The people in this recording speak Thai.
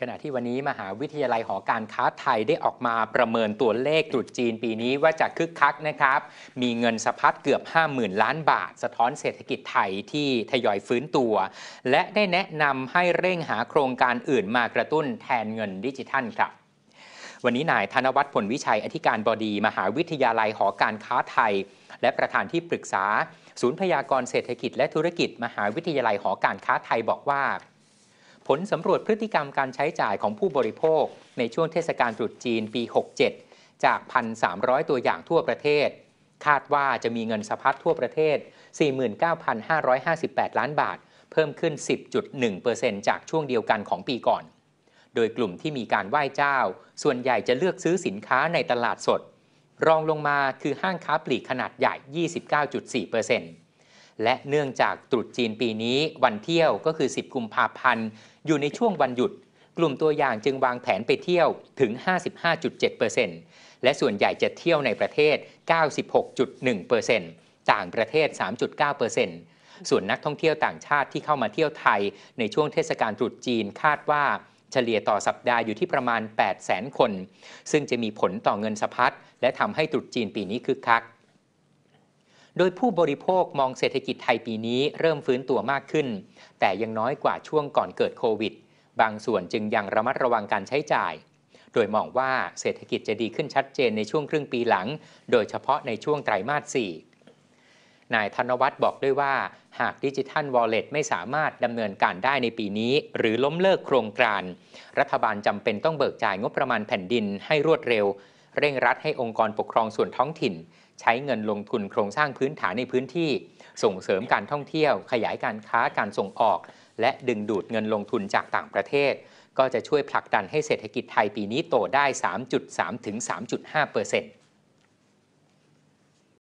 ขณะที่วันนี้ มหาวิทยาลัยหอการค้าไทยได้ออกมาประเมินตัวเลขตรุษจีนปีนี้ว่าจะคึกคักนะครับ มีเงินสะพัดเกือบ50,000ล้านบาท สะท้อนเศรษฐกิจไทยที่ทยอยฟื้นตัว และได้แนะนำให้เร่งหาโครงการอื่นมากระตุ้นแทนเงินดิจิทัลครับวันนี้นายธนวัฒน์ผลวิชัยอธิการบดีมหาวิทยาลัยหอการค้าไทย และประธานที่ปรึกษา ศูนย์พยากรเศรษฐกิจและธุรกิจ มหาวิทยาลัยหอการค้าไทยบอกว่าผลสำรวจพฤติกรรมการใช้จ่ายของผู้บริโภคในช่วงเทศกาลตรุษจีนปี 67 จาก 1,300 ตัวอย่างทั่วประเทศ คาดว่าจะมีเงินสะพัดทั่วประเทศ 49,558 ล้านบาท เพิ่มขึ้น 10.1%จากช่วงเดียวกันของปีก่อน โดยกลุ่มที่มีการไหว้เจ้า ส่วนใหญ่จะเลือกซื้อสินค้าในตลาดสด รองลงมาคือห้างค้าปลีกขนาดใหญ่ 29.4%และเนื่องจากตรุษจีนปีนี้ วันเที่ยวก็คือ 10กุมภาพันธ์ อยู่ในช่วงวันหยุด กลุ่มตัวอย่างจึงวางแผนไปเที่ยวถึง 55.7%และส่วนใหญ่จะเที่ยวในประเทศ 96.1%ต่างประเทศ 3.9%ส่วนนักท่องเที่ยวต่างชาติที่เข้ามาเที่ยวไทยในช่วงเทศกาลตรุษจีนคาดว่า เฉลี่ยต่อสัปดาห์อยู่ที่ประมาณ 8 0 0 0 0 0 คน ซึ่งจะมีผลต่อเงินสะพัดและทำให้ตรุษจีนปีนี้คึกคักโดยผู้บริโภคมองเศรษฐกิจไทยปีนี้เริ่มฟื้นตัวมากขึ้น แต่ยังน้อยกว่าช่วงก่อนเกิดโควิด บางส่วนจึงยังระมัดระวังการใช้จ่าย โดยมองว่าเศรษฐกิจจะดีขึ้นชัดเจนในช่วงครึ่งปีหลัง โดยเฉพาะในช่วงไตรมาส4นายธนวัฒน์บอกด้วยว่า หากดิจิทัลวอลเล็ตไม่สามารถดำเนินการได้ในปีนี้ หรือล้มเลิกโครงการรัฐบาลจำเป็นต้องเบิกจ่ายงบประมาณแผ่นดิน ให้รวดเร็ว เร่งรัดให้องค์กรปกครองส่วนท้องถิ่นใช้เงินลงทุนโครงสร้างพื้นฐานในพื้นที่ ส่งเสริมการท่องเที่ยว ขยายการค้าการส่งออก และดึงดูดเงินลงทุนจากต่างประเทศ ก็จะช่วยผลักดันให้เศรษฐกิจไทยปีนี้โตได้ 3.3ถึง3.5เปอร์เซ็นต์